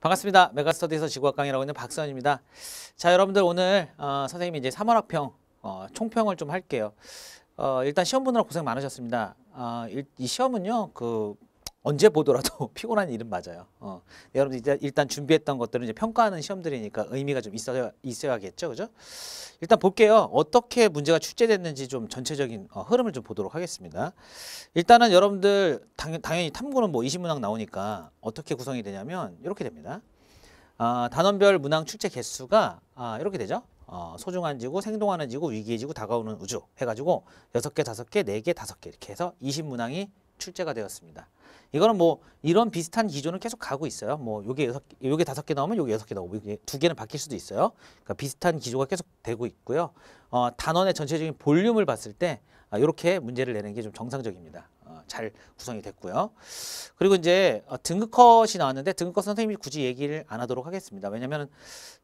반갑습니다. 메가스터디에서 지구학 강의라고 있는 박선입니다. 자, 여러분들 오늘 어, 선생님이 이제 3월 학평 어, 총평을 좀 할게요. 어, 일단 시험 보느라 고생 많으셨습니다. 어, 일, 이 시험은요, 그 언제 보더라도 피곤한 일은 맞아요. 어. 네, 여러분 이제 일단 준비했던 것들은 이제 평가하는 시험들이니까 의미가 좀 있어야 있어야겠죠, 그죠? 일단 볼게요. 어떻게 문제가 출제됐는지 좀 전체적인 어, 흐름을 좀 보도록 하겠습니다. 일단은 여러분들 당 당연히 탐구는 뭐 이시문학 나오니까 어떻게 구성이 되냐면 이렇게 됩니다. 아, 단원별 문항 출제 개수가 아, 이렇게 되죠. 어, 소중한 지구, 생동하는 지구, 위기의 지구, 다가오는 우주 해가지고 여 개, 다 개, 네 개, 다개 이렇게 해서 이십 문항이 출제가 되었습니다. 이거는 뭐 이런 비슷한 기조는 계속 가고 있어요. 뭐 요게 여섯 요게 다섯 개 나오면 요게 여섯 개 나오고 요게 두 개는 바뀔 수도 있어요. 그러니까 비슷한 기조가 계속 되고 있고요. 어, 단원의 전체적인 볼륨을 봤을 때 이렇게 아, 문제를 내는 게 좀 정상적입니다. 어, 잘 구성이 됐고요. 그리고 이제 어, 등급컷이 나왔는데 등급컷 선생님이 굳이 얘기를 안 하도록 하겠습니다. 왜냐하면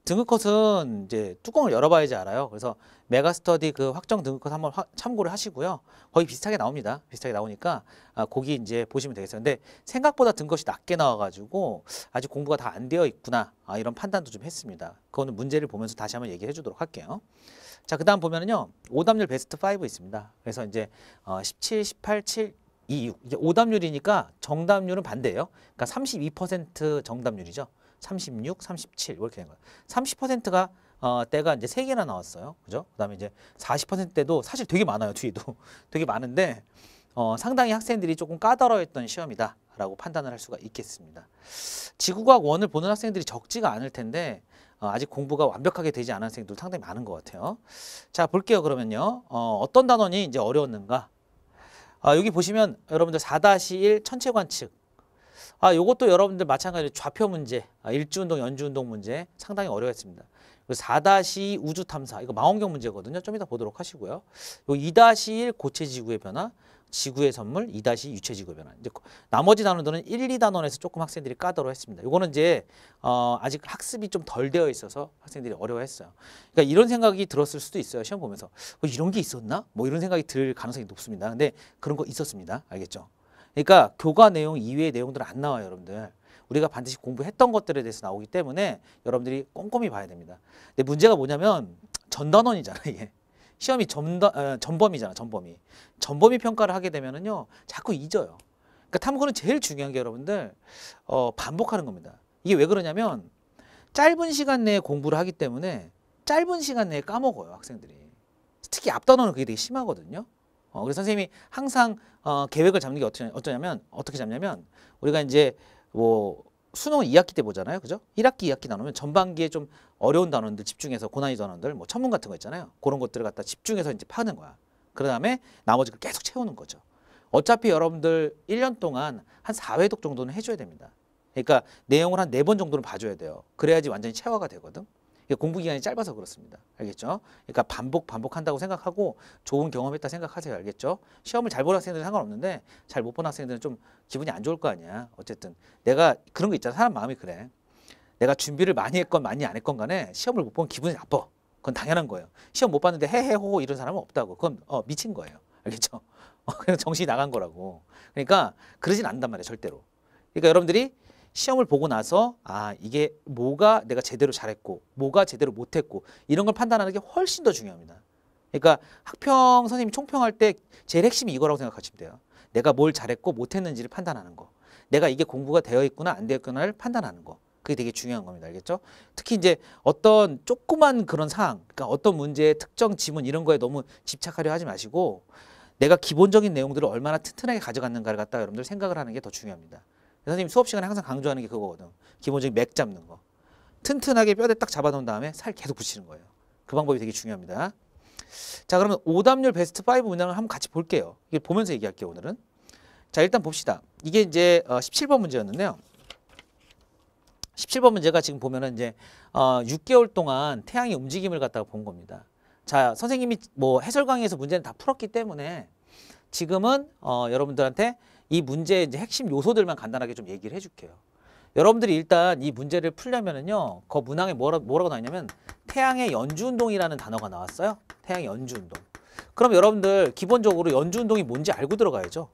등급컷은 이제 뚜껑을 열어봐야지 알아요. 그래서 메가스터디 그 확정 등급컷 한번 화, 참고를 하시고요. 거의 비슷하게 나옵니다. 비슷하게 나오니까 아, 거기 이제 보시면 되겠어요. 근데 생각보다 등급이 낮게 나와가지고 아직 공부가 다 안 되어 있구나 아, 이런 판단도 좀 했습니다. 그거는 문제를 보면서 다시 한번 얘기해 주도록 할게요. 자, 그 다음 보면은요, 오답률 베스트 5 있습니다. 그래서 이제 어, 17, 18, 7, 26. 이제 오답률이니까 정답률은 반대예요. 그러니까 32% 정답률이죠. 36, 37 이렇게 된 거예요. 30%가 어, 때가 이제 세 개나 나왔어요. 그죠? 그다음에 이제 4 0때도 사실 되게 많아요. 뒤에도 되게 많은데 어, 상당히 학생들이 조금 까다로웠던 시험이다라고 판단을 할 수가 있겠습니다. 지구과학 원을 보는 학생들이 적지가 않을 텐데 어, 아직 공부가 완벽하게 되지 않은 학생들도 상당히 많은 것 같아요. 자 볼게요. 그러면요. 어, 어떤 단원이 이제 어려웠는가? 아, 여기 보시면 여러분들 4-1 천체 관측. 아, 요것도 여러분들 마찬가지로 좌표 문제, 아, 일주운동, 연주운동 문제 상당히 어려웠습니다. 4-2 그 우주 탐사, 이거 망원경 문제거든요. 좀 이따 보도록 하시고요. 요2-1 고체 지구의 변화, 지구의 선물, 2- 유체지구 변화. 이제 그 나머지 단원들은 1, 2단원에서 조금 학생들이 까다로워했습니다. 이거는 이제 어, 아직 학습이 좀 덜 되어 있어서 학생들이 어려워했어요. 그러니까 이런 생각이 들었을 수도 있어요. 시험 보면서 어, 이런 게 있었나? 뭐 이런 생각이 들 가능성이 높습니다. 근데 그런 거 있었습니다. 알겠죠? 그러니까 교과 내용 이외의 내용들은 안 나와요, 여러분들. 우리가 반드시 공부했던 것들에 대해서 나오기 때문에 여러분들이 꼼꼼히 봐야 됩니다. 근데 문제가 뭐냐면 전단원이잖아요, 이게. 시험이 점다, 에, 어, 전범이잖아전범이전범이 평가를 하게 되면은요, 자꾸 잊어요. 그러니까 탐구는 제일 중요한 게 여러분들, 어, 반복하는 겁니다. 이게 왜 그러냐면, 짧은 시간 내에 공부를 하기 때문에 짧은 시간 내에 까먹어요, 학생들이. 특히 앞단어는 그게 되게 심하거든요. 어, 그래서 선생님이 항상 어, 계획을 잡는 게 어쩌, 어쩌냐면, 어떻게 잡냐면, 우리가 이제 뭐, 수능은 2학기 때 보잖아요. 그죠? 1학기, 2학기 나누면 전반기에 좀 어려운 단원들 집중해서 고난이 단원들 뭐 천문 같은 거 있잖아요. 그런 것들을 갖다 집중해서 이제 파는 거야. 그 다음에 나머지 걸 계속 채우는 거죠. 어차피 여러분들 1년 동안 한 4회독 정도는 해줘야 됩니다. 그러니까 내용을 한4번 정도는 봐줘야 돼요. 그래야지 완전히 체화가 되거든. 공부 기간이 짧아서 그렇습니다. 알겠죠? 그러니까 반복 반복한다고 생각하고 좋은 경험했다 생각하세요. 알겠죠? 시험을 잘 본 학생들은 상관없는데 잘 못 본 학생들은 좀 기분이 안 좋을 거 아니야. 어쨌든 내가 그런 거 있잖아. 사람 마음이 그래. 내가 준비를 많이 했건 많이 안 했건 간에 시험을 못 보면 기분이 나빠. 그건 당연한 거예요. 시험 못 봤는데 헤헤호호 이런 사람은 없다고. 그건 어, 미친 거예요. 알겠죠? 어, 그냥 정신이 나간 거라고. 그러니까 그러진 않단 말이에요. 절대로. 그러니까 여러분들이 시험을 보고 나서 아 이게 뭐가 내가 제대로 잘했고 뭐가 제대로 못했고 이런 걸 판단하는 게 훨씬 더 중요합니다. 그러니까 학평 선생님이 총평할 때 제일 핵심이 이거라고 생각하시면 돼요. 내가 뭘 잘했고 못했는지를 판단하는 거. 내가 이게 공부가 되어 있구나 안 되어 있구나를 판단하는 거. 그게 되게 중요한 겁니다. 알겠죠? 특히 이제 어떤 조그만 그런 사항, 그러니까 어떤 문제의 특정 지문 이런 거에 너무 집착하려 하지 마시고 내가 기본적인 내용들을 얼마나 튼튼하게 가져갔는가를 갖다 여러분들 생각을 하는 게 더 중요합니다. 선생님 수업 시간에 항상 강조하는 게 그거거든. 기본적인 맥 잡는 거. 튼튼하게 뼈대 딱 잡아놓은 다음에 살 계속 붙이는 거예요. 그 방법이 되게 중요합니다. 자 그러면 오답률 베스트 5문장을 한번 같이 볼게요. 이게 보면서 얘기할게요 오늘은. 자 일단 봅시다. 이게 이제 어, 17번 문제였는데요. 17번 문제가 지금 보면은 이제 어, 6개월 동안 태양의 움직임을 갖다가 본 겁니다. 자 선생님이 뭐 해설 강의에서 문제는 다 풀었기 때문에 지금은 어, 여러분들한테 이 문제의 핵심 요소들만 간단하게 좀 얘기를 해줄게요. 여러분들이 일단 이 문제를 풀려면은요. 그 문항에 뭐라, 뭐라고 나왔냐면 태양의 연주운동이라는 단어가 나왔어요. 태양의 연주운동. 그럼 여러분들 기본적으로 연주운동이 뭔지 알고 들어가야죠.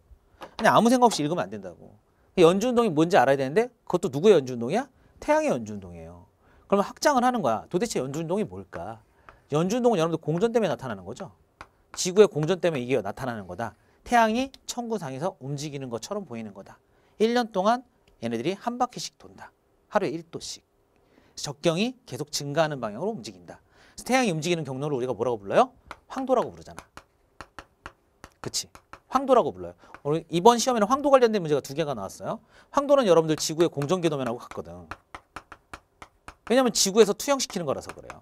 그냥 아무 생각 없이 읽으면 안 된다고. 연주운동이 뭔지 알아야 되는데 그것도 누구의 연주운동이야? 태양의 연주운동이에요. 그러면 확장을 하는 거야. 도대체 연주운동이 뭘까? 연주운동은 여러분들 공전 때문에 나타나는 거죠. 지구의 공전 때문에 이게 나타나는 거다. 태양이 천구상에서 움직이는 것처럼 보이는 거다. 1년 동안 얘네들이 한 바퀴씩 돈다. 하루에 1도씩. 적경이 계속 증가하는 방향으로 움직인다. 태양이 움직이는 경로를 우리가 뭐라고 불러요? 황도라고 부르잖아. 그치? 황도라고 불러요. 오늘 이번 시험에는 황도 관련된 문제가 두 개가 나왔어요. 황도는 여러분들 지구의 공전궤도면하고 같거든. 왜냐하면 지구에서 투영시키는 거라서 그래요.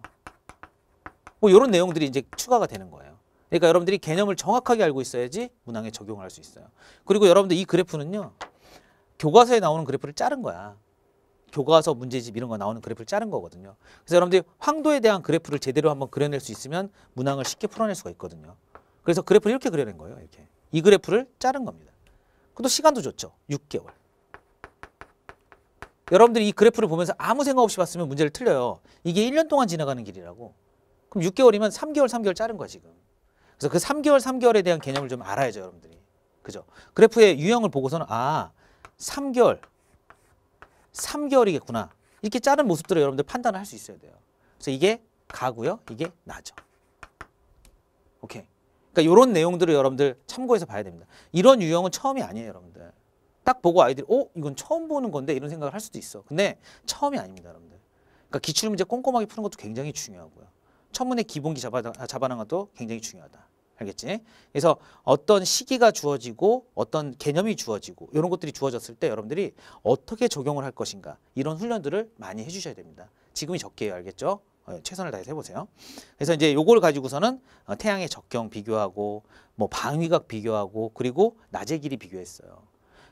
뭐 이런 내용들이 이제 추가가 되는 거예요. 그러니까 여러분들이 개념을 정확하게 알고 있어야지 문항에 적용을 할 수 있어요. 그리고 여러분들 이 그래프는요. 교과서에 나오는 그래프를 자른 거야. 교과서 문제집 이런 거 나오는 그래프를 자른 거거든요. 그래서 여러분들이 황도에 대한 그래프를 제대로 한번 그려낼 수 있으면 문항을 쉽게 풀어낼 수가 있거든요. 그래서 그래프를 이렇게 그려낸 거예요. 이렇게. 이 그래프를 자른 겁니다. 그것도 시간도 좋죠. 6개월. 여러분들이 이 그래프를 보면서 아무 생각 없이 봤으면 문제를 틀려요. 이게 1년 동안 지나가는 길이라고. 그럼 6개월이면 3개월, 3개월 자른 거야, 지금. 그래서 그 3개월 3개월에 대한 개념을 좀 알아야죠, 여러분들이. 그죠? 그래프의 유형을 보고서는 아, 3개월 3개월이겠구나. 이렇게 자른 모습들을 여러분들 판단을 할 수 있어야 돼요. 그래서 이게 가고요. 이게 나죠. 오케이. 그러니까 이런 내용들을 여러분들 참고해서 봐야 됩니다. 이런 유형은 처음이 아니에요, 여러분들. 딱 보고 아이들이 어? 이건 처음 보는 건데 이런 생각을 할 수도 있어. 근데 처음이 아닙니다, 여러분들. 그러니까 기출문제 꼼꼼하게 푸는 것도 굉장히 중요하고요. 천문의 기본기 잡아, 잡아놓은 것도 굉장히 중요하다. 알겠지? 그래서 어떤 시기가 주어지고 어떤 개념이 주어지고 이런 것들이 주어졌을 때 여러분들이 어떻게 적용을 할 것인가 이런 훈련들을 많이 해주셔야 됩니다. 지금이 적게요. 알겠죠? 어, 최선을 다해서 해보세요. 그래서 이제 요걸 가지고서는 어, 태양의 적경 비교하고 뭐 방위각 비교하고 그리고 낮의 길이 비교했어요.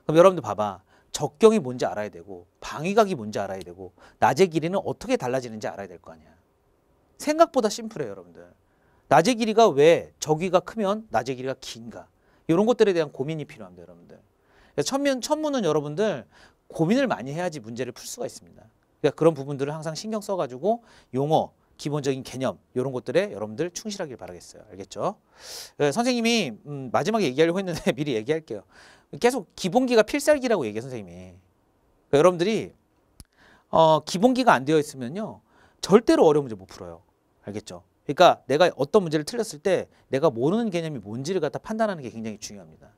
그럼 여러분들 봐봐. 적경이 뭔지 알아야 되고 방위각이 뭔지 알아야 되고 낮의 길이는 어떻게 달라지는지 알아야 될 거 아니야. 생각보다 심플해요 여러분들. 낮의 길이가 왜 저기가 크면 낮의 길이가 긴가 이런 것들에 대한 고민이 필요합니다 여러분들 그러니까 천문, 천문은 여러분들 고민을 많이 해야지 문제를 풀 수가 있습니다 그러니까 그런 부분들을 항상 신경 써가지고 용어 기본적인 개념 이런 것들에 여러분들 충실하길 바라겠어요 알겠죠 네, 선생님이 음, 마지막에 얘기하려고 했는데 미리 얘기할게요 계속 기본기가 필살기라고 얘기해 선생님이 그러니까 여러분들이 어, 기본기가 안 되어 있으면요 절대로 어려운 문제 못 풀어요 알겠죠 그러니까 내가 어떤 문제를 틀렸을 때 내가 모르는 개념이 뭔지를 갖다 판단하는 게 굉장히 중요합니다.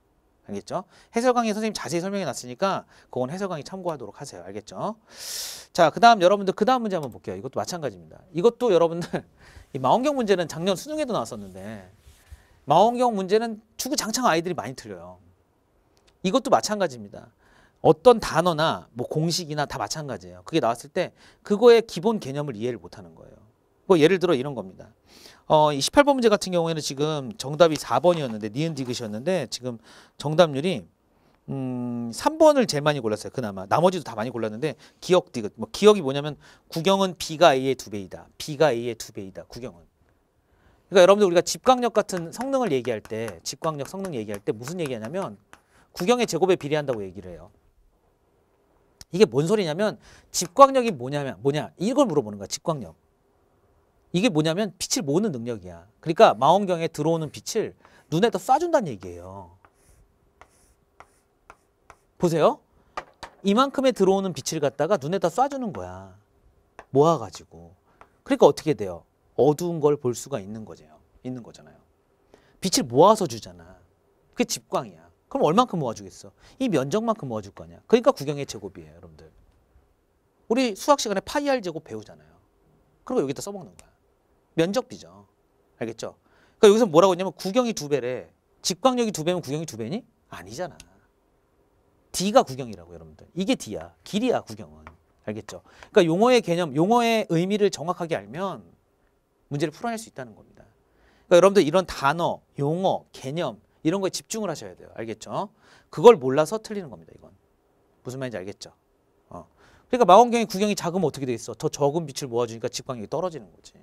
알겠죠? 해설 강의 선생님 자세히 설명해 놨으니까 그건 해설 강의 참고하도록 하세요. 알겠죠? 자, 그다음 여러분들 그다음 문제 한번 볼게요. 이것도 마찬가지입니다. 이것도 여러분들 이 망원경 문제는 작년 수능에도 나왔었는데 망원경 문제는 주구장창 아이들이 많이 틀려요. 이것도 마찬가지입니다. 어떤 단어나 뭐 공식이나 다 마찬가지예요. 그게 나왔을 때 그거의 기본 개념을 이해를 못 하는 거예요. 뭐 예를 들어 이런 겁니다. 어, 18번 문제 같은 경우에는 지금 정답이 4번이었는데 니은 디귿이었는데 지금 정답률이 음, 3번을 제일 많이 골랐어요. 그나마 나머지도 다 많이 골랐는데 기억 디귿 뭐 기억이 뭐냐면 구경은 B가 A의 두 배이다. B가 A의 두 배이다. 구경은 그러니까 여러분들 우리가 집광력 같은 성능을 얘기할 때 집광력 성능 얘기할 때 무슨 얘기하냐면 구경의 제곱에 비례한다고 얘기를 해요. 이게 뭔 소리냐면 집광력이 뭐냐면 뭐냐 이걸 물어보는 거야. 집광력. 이게 뭐냐면 빛을 모으는 능력이야. 그러니까 망원경에 들어오는 빛을 눈에다 쏴준다는 얘기예요. 보세요. 이만큼에 들어오는 빛을 갖다가 눈에다 쏴주는 거야. 모아가지고. 그러니까 어떻게 돼요? 어두운 걸 볼 수가 있는 거죠. 있는 거잖아요. 빛을 모아서 주잖아. 그게 집광이야. 그럼 얼만큼 모아주겠어? 이 면적만큼 모아줄 거냐? 그러니까 구경의 제곱이에요, 여러분들. 우리 수학 시간에 파이알 제곱 배우잖아요. 그리고 여기다 써먹는 거야. 면적비죠. 알겠죠? 그러니까 여기서 뭐라고 했냐면 구경이 두 배래. 직광력이 두 배면 구경이 두 배니? 아니잖아. D가 구경이라고 여러분들. 이게 D야. 길이야 구경은. 알겠죠? 그러니까 용어의 개념, 용어의 의미를 정확하게 알면 문제를 풀어낼 수 있다는 겁니다. 그러니까 여러분들 이런 단어, 용어, 개념 이런 거에 집중을 하셔야 돼요. 알겠죠? 그걸 몰라서 틀리는 겁니다. 이건. 무슨 말인지 알겠죠? 어. 그러니까 망원경의 구경이 작으면 어떻게 돼있어더 적은 빛을 모아주니까 직광력이 떨어지는 거지.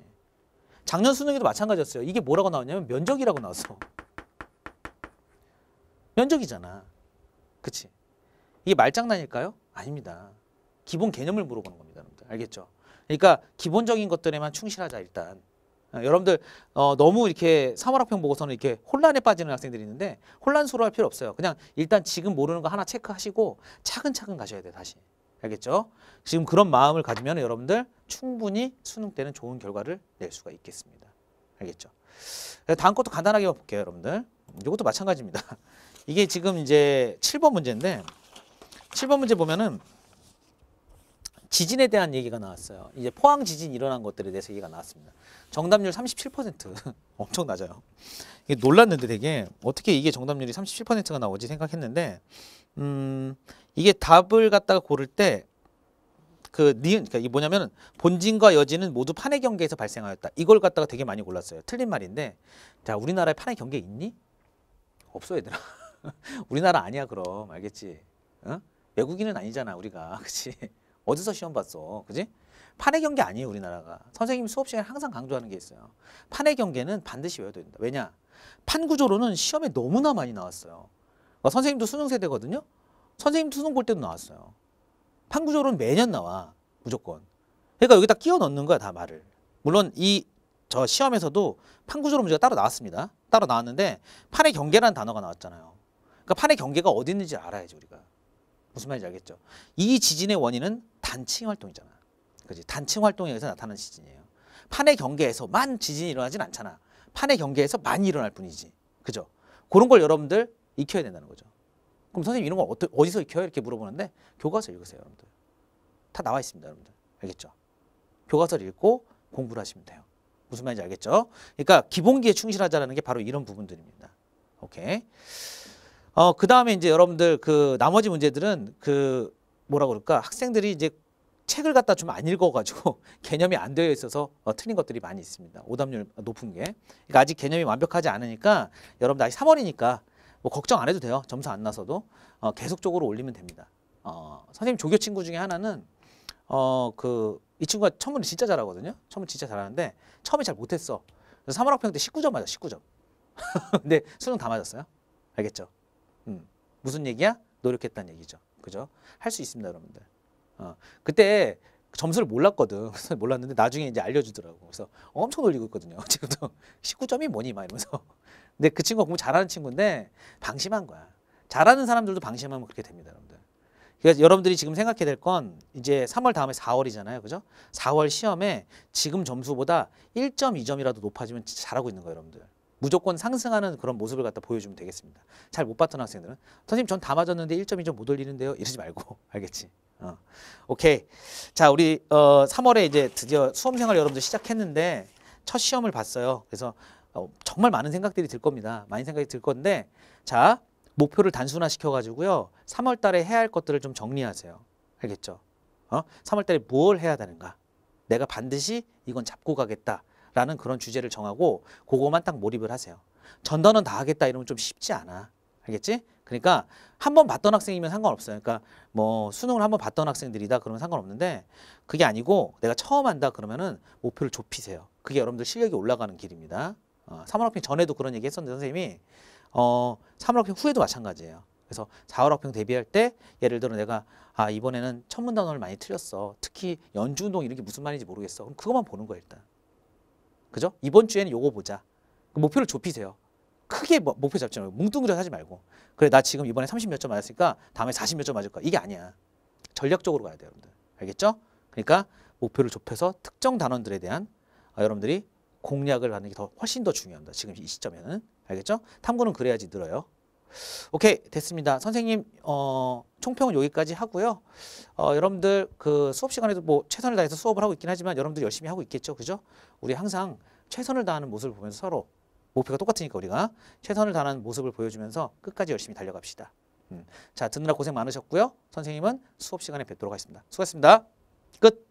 작년 수능에도 마찬가지였어요. 이게 뭐라고 나왔냐면 면적이라고 나왔어. 면적이잖아. 그치? 이게 말장난일까요? 아닙니다. 기본 개념을 물어보는 겁니다. 여러분들. 알겠죠? 그러니까 기본적인 것들에만 충실하자 일단. 어, 여러분들 어, 너무 이렇게 3월 학평 보고서는 이렇게 혼란에 빠지는 학생들이 있는데 혼란스러워할 필요 없어요. 그냥 일단 지금 모르는 거 하나 체크하시고 차근차근 가셔야 돼요. 다시. 알겠죠? 지금 그런 마음을 가지면 여러분들 충분히 수능 때는 좋은 결과를 낼 수가 있겠습니다. 알겠죠? 다음 것도 간단하게 볼게요, 여러분들. 이것도 마찬가지입니다. 이게 지금 이제 7번 문제인데 7번 문제 보면은 지진에 대한 얘기가 나왔어요. 이제 포항 지진 일어난 것들에 대해서 얘기가 나왔습니다. 정답률 37% 엄청 낮아요. 이게 놀랐는데 되게 어떻게 이게 정답률이 37%가 나오지 생각했는데 음 이게 답을 갖다가 고를 때 그 니은 그니까이 뭐냐면 본진과 여진은 모두 판의 경계에서 발생하였다. 이걸 갖다가 되게 많이 골랐어요. 틀린 말인데 자 우리나라에 판의 경계 있니? 없어 얘들아. 우리나라 아니야 그럼 알겠지? 어? 외국인은 아니잖아 우리가 그치? 어디서 시험 봤어 그지? 판의 경계 아니에요 우리나라가 선생님 수업 시간에 항상 강조하는 게 있어요 판의 경계는 반드시 외워야 된다 왜냐 판 구조로는 시험에 너무나 많이 나왔어요 그러니까 선생님도 수능 세대거든요 선생님 수능 볼 때도 나왔어요. 판구조론 매년 나와 무조건. 그러니까 여기다 끼워 넣는 거야 다 말을. 물론 이 저 시험에서도 판구조론 문제가 따로 나왔습니다. 따로 나왔는데 판의 경계라는 단어가 나왔잖아요. 그러니까 판의 경계가 어디 있는지 알아야지 우리가. 무슨 말인지 알겠죠? 이 지진의 원인은 단층 활동이잖아. 그지 단층 활동에 서나타난 지진이에요. 판의 경계에서만 지진이 일어나진 않잖아. 판의 경계에서만 일어날 뿐이지. 그죠? 그런 걸 여러분들 익혀야 된다는 거죠. 그럼 선생님 이런 거 어디서 익혀요? 이렇게 물어보는데 교과서 읽으세요, 여러분들. 다 나와 있습니다, 여러분들. 알겠죠? 교과서를 읽고 공부를 하시면 돼요. 무슨 말인지 알겠죠? 그러니까 기본기에 충실하자는 게 바로 이런 부분들입니다. 오케이. 어, 그 다음에 이제 여러분들 그 나머지 문제들은 그 뭐라 그럴까 학생들이 이제 책을 갖다 좀 안 읽어가지고 개념이 안 되어 있어서 어, 틀린 것들이 많이 있습니다. 오답률 높은 게. 그러니까 아직 개념이 완벽하지 않으니까 여러분들 아직 3월이니까 뭐 걱정 안 해도 돼요. 점수 안 나서도 어, 계속적으로 올리면 됩니다. 어, 선생님 조교 친구 중에 하나는 어, 그이 친구가 처음은 진짜 잘하거든요. 처음 진짜 잘하는데 처음에 잘 못했어. 그래서 3월학평 때 19점 맞아, 19점. 근데 수능 다 맞았어요. 알겠죠? 음. 무슨 얘기야? 노력했다는 얘기죠. 그죠? 할 수 있습니다, 여러분들. 어, 그때 점수를 몰랐거든. 몰랐는데 나중에 이제 알려주더라고. 그래서 엄청 놀리고 있거든요. 지금도 19점이 뭐니? 막 이러면서. 근데 그 친구가 공부 잘하는 친구인데 방심한 거야. 잘하는 사람들도 방심하면 그렇게 됩니다, 여러분들. 그래서 여러분들이 지금 생각해야 될 건 이제 3월 다음에 4월이잖아요. 그죠? 4월 시험에 지금 점수보다 1.2점이라도 높아지면 잘하고 있는 거예요, 여러분들. 무조건 상승하는 그런 모습을 갖다 보여주면 되겠습니다. 잘 못 봤던 학생들은 선생님 전 다 맞았는데 1.2점 못 올리는데요. 이러지 말고 알겠지? 어. 오케이. 자, 우리 어 3월에 이제 드디어 수험생활 여러분들 시작했는데 첫 시험을 봤어요. 그래서 어, 정말 많은 생각들이 들 겁니다. 많은 생각이 들 건데 자 목표를 단순화 시켜가지고요. 3월 달에 해야 할 것들을 좀 정리하세요. 알겠죠? 어? 3월 달에 뭘 해야 되는가? 내가 반드시 이건 잡고 가겠다라는 그런 주제를 정하고 그거만 딱 몰입을 하세요. 전단은 다 하겠다 이러면 좀 쉽지 않아. 알겠지? 그러니까 한 번 봤던 학생이면 상관없어요. 그러니까 뭐 수능을 한 번 봤던 학생들이다 그러면 상관없는데 그게 아니고 내가 처음 한다 그러면은 목표를 좁히세요. 그게 여러분들 실력이 올라가는 길입니다. 3월 어, 업평 전에도 그런 얘기 했었는데 선생님이 어, 산업혁명 후에도 마찬가지예요. 그래서 4월학평 대비할 때 예를 들어 내가 아 이번에는 천문 단어를 많이 틀렸어. 특히 연주운동 이런 게 무슨 말인지 모르겠어. 그럼 그것만 보는 거야 일단. 그죠? 이번 주에는 요거 보자. 그 목표를 좁히세요. 크게 뭐, 목표 잡지 말고 뭉뚱그려서 하지 말고 그래 나 지금 이번에 30 몇 점 맞았으니까 다음에 40 몇 점 맞을 거야. 이게 아니야. 전략적으로 가야 돼요 여러분들. 알겠죠? 그러니까 목표를 좁혀서 특정 단원들에 대한 아, 여러분들이 공략을 하는 게 더 훨씬 더 중요합니다. 지금 이 시점에는. 알겠죠? 탐구는 그래야지 늘어요. 오케이 됐습니다. 선생님 어, 총평은 여기까지 하고요. 어, 여러분들 그 수업 시간에도 뭐 최선을 다해서 수업을 하고 있긴 하지만 여러분들 열심히 하고 있겠죠. 그죠? 우리 항상 최선을 다하는 모습을 보면서 서로 목표가 똑같으니까 우리가 최선을 다하는 모습을 보여주면서 끝까지 열심히 달려갑시다. 음. 자 듣느라 고생 많으셨고요. 선생님은 수업 시간에 뵙도록 하겠습니다. 수고하셨습니다. 끝.